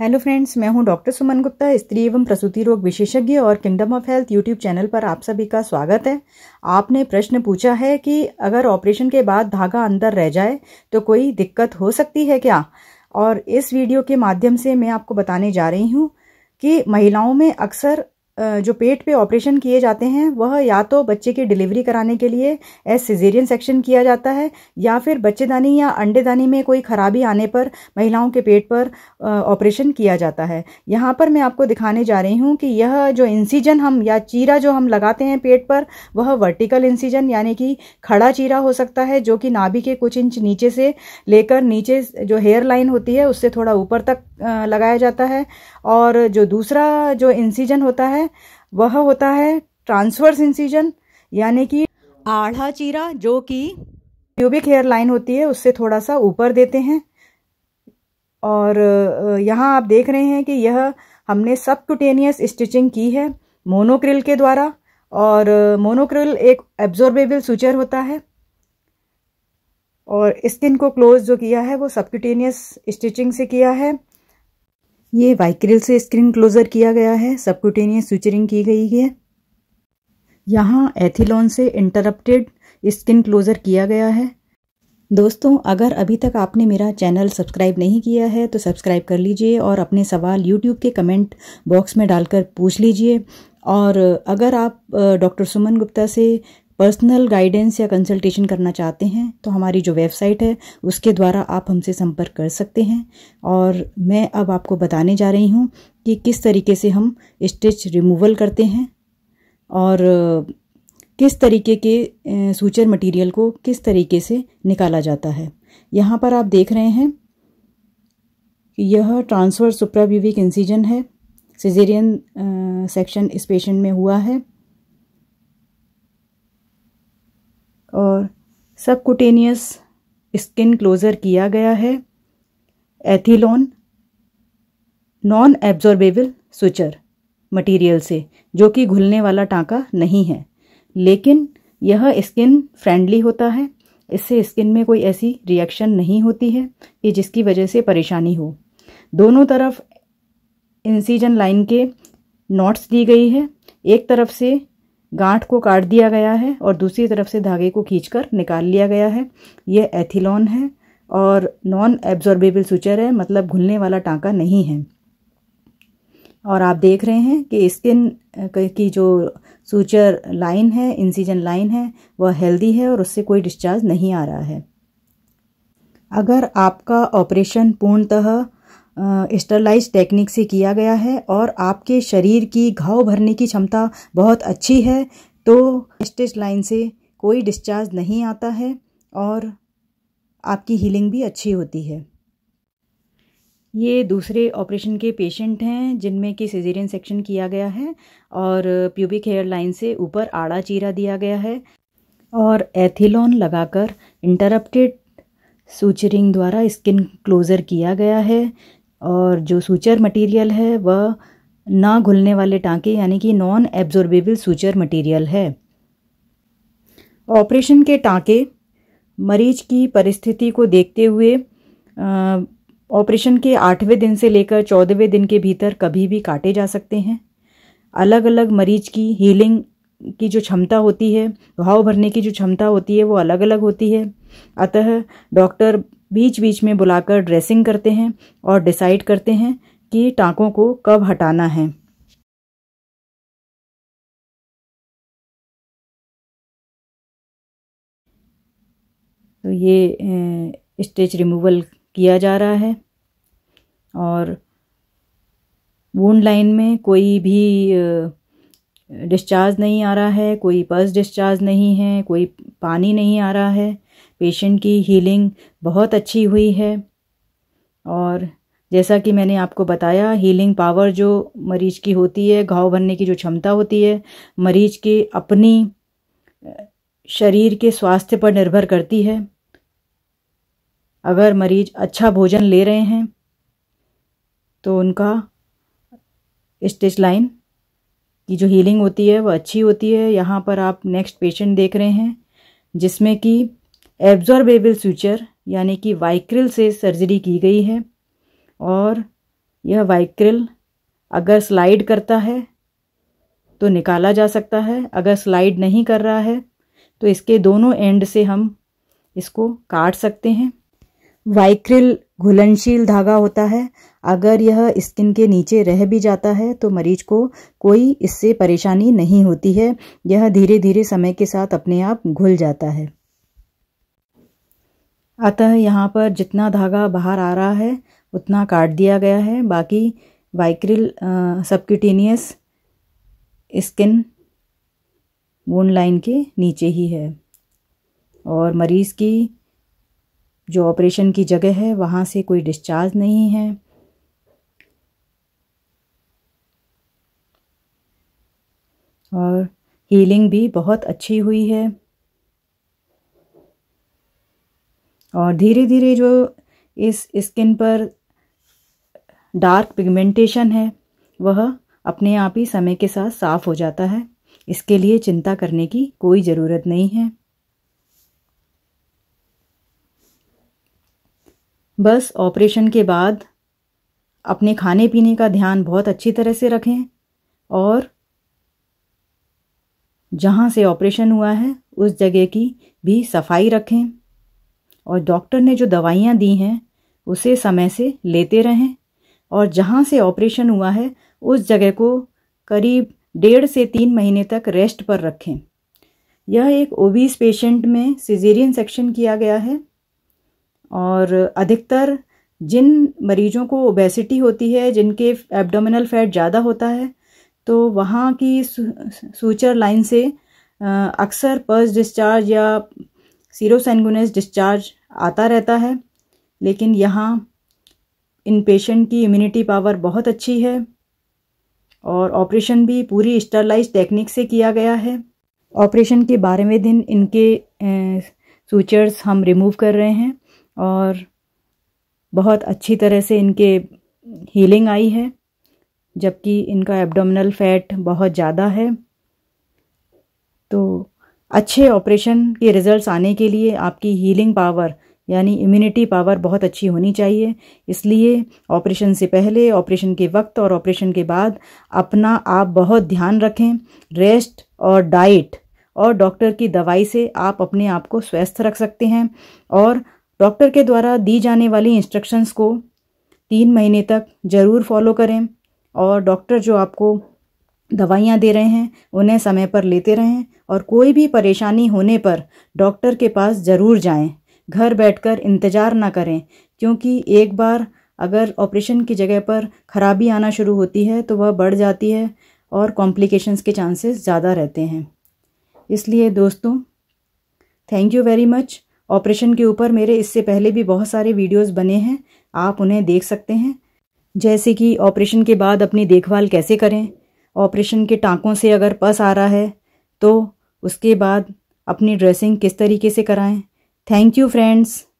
hello friends मैं हूं doctor सुमन गुप्ता स्त्री एवं प्रसूति रोग विशेषज्ञ और kingdom of health YouTube channel पर आप सभी का स्वागत है आपने प्रश्न पूछा है कि अगर ऑपरेशन के बाद धागा अंदर रह जाए तो कोई दिक्कत हो सकती है क्या और इस वीडियो के माध्यम से मैं आपको बताने जा रही हूं कि महिलाओं में अक्सर जो पेट पे ऑपरेशन किए जाते हैं वह या तो बच्चे की डिलीवरी कराने के लिए एस सिजेरियन सेक्शन किया जाता है या फिर बच्चेदानी या अंडेदानी में कोई खराबी आने पर महिलाओं के पेट पर ऑपरेशन किया जाता है यहाँ पर मैं आपको दिखाने जा रही हूँ कि यह जो इंसीजन हम या चीरा जो हम लगाते हैं पेट पर वह वर्टिकल इंसीजन यानी कि खड़ा चीरा हो सकता है जो कि नाभि के कुछ इंच नीचे से लेकर नीचे जो हेयर लाइन होती है उससे थोड़ा ऊपर तक लगाया जाता है और जो दूसरा जो इंसीजन होता है है वह होता है ट्रांसवर्स इंसीजन यानी कि आढ़ा चीरा जो कि प्यूबिक हेयर लाइन होती है उससे थोड़ा सा ऊपर देते हैं और यहाँ आप देख रहे हैं कि यह हमने सबक्यूटेनियस स्टिचिंग की है मोनोक्रिल के द्वारा और मोनोक्रिल एक एब्जॉर्बेबल सूचर होता है और स्किन को क्लोज जो किया है वो सबक्यूटेनियस स्टिचिंग से किया है ये वाइक्रिल से स्क्रीन क्लोजर किया गया है सबक्यूटेनियस सुचरिंग की गई है यहाँ एथिलोन से इंटरप्टेड स्किन क्लोजर किया गया है दोस्तों अगर अभी तक आपने मेरा चैनल सब्सक्राइब नहीं किया है तो सब्सक्राइब कर लीजिए और अपने सवाल यूट्यूब के कमेंट बॉक्स में डालकर पूछ लीजिए और अगर आप डॉक्टर सुमन गुप्ता से पर्सनल गाइडेंस या कंसल्टेशन करना चाहते हैं तो हमारी जो वेबसाइट है उसके द्वारा आप हमसे संपर्क कर सकते हैं और मैं अब आपको बताने जा रही हूँ कि किस तरीके से हम स्टिच रिमूवल करते हैं और किस तरीके के सूचर मटेरियल को किस तरीके से निकाला जाता है यहाँ पर आप देख रहे हैं यह ट्रांसफर सुप्राव्यूविक इंसीजन है सिजेरियन सेक्शन इस पेशेंट में हुआ है और सबकुटेनियस स्किन क्लोजर किया गया है Ethilon non absorbable suture material से जो कि घुलने वाला टाँका नहीं है लेकिन यह स्किन फ्रेंडली होता है इससे स्किन में कोई ऐसी रिएक्शन नहीं होती है कि जिसकी वजह से परेशानी हो दोनों तरफ इंसीजन लाइन के नॉट्स दी गई है एक तरफ से गांठ को काट दिया गया है और दूसरी तरफ से धागे को खींचकर निकाल लिया गया है यह एथिलॉन है और नॉन एब्जॉर्बेबल सुचर है मतलब घुलने वाला टांका नहीं है और आप देख रहे हैं कि स्किन की जो सूचर लाइन है इंसीजन लाइन है वह हेल्दी है और उससे कोई डिस्चार्ज नहीं आ रहा है अगर आपका ऑपरेशन पूर्णतः स्टरलाइज टेक्निक से किया गया है और आपके शरीर की घाव भरने की क्षमता बहुत अच्छी है तो स्टेज लाइन से कोई डिस्चार्ज नहीं आता है और आपकी हीलिंग भी अच्छी होती है ये दूसरे ऑपरेशन के पेशेंट हैं जिनमें कि सिजेरियन सेक्शन किया गया है और प्यूबिक हेयर लाइन से ऊपर आड़ा चीरा दिया गया है और एथिलॉन लगाकर इंटरप्टेड सूचरिंग द्वारा स्किन क्लोज़र किया गया है और जो सूचर मटेरियल है वह ना घुलने वाले टांके यानी कि नॉन एब्जॉर्बेबल सूचर मटेरियल है ऑपरेशन के टांके मरीज की परिस्थिति को देखते हुए ऑपरेशन के आठवें दिन से लेकर चौदहवें दिन के भीतर कभी भी काटे जा सकते हैं अलग अलग मरीज की हीलिंग की जो क्षमता होती है घाव भरने की जो क्षमता होती है वो अलग अलग होती है अतः डॉक्टर बीच बीच में बुलाकर ड्रेसिंग करते हैं और डिसाइड करते हैं कि टाँकों को कब हटाना है तो ये स्टेज रिमूवल किया जा रहा है और वून लाइन में कोई भी डिस्चार्ज नहीं आ रहा है कोई पर्स डिस्चार्ज नहीं है कोई पानी नहीं आ रहा है पेशेंट की हीलिंग बहुत अच्छी हुई है और जैसा कि मैंने आपको बताया हीलिंग पावर जो मरीज की होती है घाव भरने की जो क्षमता होती है मरीज की अपनी शरीर के स्वास्थ्य पर निर्भर करती है अगर मरीज अच्छा भोजन ले रहे हैं तो उनका स्टिच लाइन की जो हीलिंग होती है वह अच्छी होती है यहाँ पर आप नेक्स्ट पेशेंट देख रहे हैं जिसमें कि एब्जॉर्बेबल सूचर यानी कि वाइक्रिल से सर्जरी की गई है और यह वाइक्रिल अगर स्लाइड करता है तो निकाला जा सकता है अगर स्लाइड नहीं कर रहा है तो इसके दोनों एंड से हम इसको काट सकते हैं वाइक्रिल घुलनशील धागा होता है अगर यह स्किन के नीचे रह भी जाता है तो मरीज को कोई इससे परेशानी नहीं होती है यह धीरे धीरे समय के साथ अपने आप घुल जाता है अतः यहाँ पर जितना धागा बाहर आ रहा है उतना काट दिया गया है बाकी Vicryl subcutaneous skin bone line के नीचे ही है और मरीज़ की जो ऑपरेशन की जगह है वहाँ से कोई डिस्चार्ज नहीं है और हीलिंग भी बहुत अच्छी हुई है और धीरे धीरे जो इस स्किन पर डार्क पिगमेंटेशन है वह अपने आप ही समय के साथ साफ हो जाता है इसके लिए चिंता करने की कोई ज़रूरत नहीं है बस ऑपरेशन के बाद अपने खाने पीने का ध्यान बहुत अच्छी तरह से रखें और जहाँ से ऑपरेशन हुआ है उस जगह की भी सफाई रखें और डॉक्टर ने जो दवाइयाँ दी हैं उसे समय से लेते रहें और जहाँ से ऑपरेशन हुआ है उस जगह को करीब डेढ़ से तीन महीने तक रेस्ट पर रखें यह एक ओबीस पेशेंट में सिजेरियन सेक्शन किया गया है और अधिकतर जिन मरीजों को ओबेसिटी होती है जिनके एब्डोमिनल फैट ज़्यादा होता है तो वहाँ की सूचर लाइन से अक्सर पर्स डिस्चार्ज या सीरोसेंगुनस डिस्चार्ज आता रहता है लेकिन यहाँ इन पेशेंट की इम्यूनिटी पावर बहुत अच्छी है और ऑपरेशन भी पूरी स्टरलाइज टेक्निक से किया गया है ऑपरेशन के बारहवें दिन इनके सूचर्स हम रिमूव कर रहे हैं और बहुत अच्छी तरह से इनके हीलिंग आई है जबकि इनका एब्डोमिनल फैट बहुत ज़्यादा है तो अच्छे ऑपरेशन के रिजल्ट्स आने के लिए आपकी हीलिंग पावर यानी इम्यूनिटी पावर बहुत अच्छी होनी चाहिए इसलिए ऑपरेशन से पहले ऑपरेशन के वक्त और ऑपरेशन के बाद अपना आप बहुत ध्यान रखें रेस्ट और डाइट और डॉक्टर की दवाई से आप अपने आप को स्वस्थ रख सकते हैं और डॉक्टर के द्वारा दी जाने वाली इंस्ट्रक्शंस को तीन महीने तक ज़रूर फॉलो करें और डॉक्टर जो आपको दवाइयाँ दे रहे हैं उन्हें समय पर लेते रहें और कोई भी परेशानी होने पर डॉक्टर के पास ज़रूर जाएं घर बैठकर इंतज़ार ना करें क्योंकि एक बार अगर ऑपरेशन की जगह पर खराबी आना शुरू होती है तो वह बढ़ जाती है और कॉम्प्लिकेशंस के चांसेस ज़्यादा रहते हैं इसलिए दोस्तों thank you very much operation के ऊपर मेरे इससे पहले भी बहुत सारे वीडियोज़ बने हैं आप उन्हें देख सकते हैं जैसे कि ऑपरेशन के बाद अपनी देखभाल कैसे करें ऑपरेशन के टाँकों से अगर पस आ रहा है तो उसके बाद अपनी ड्रेसिंग किस तरीके से कराएं थैंक यू फ्रेंड्स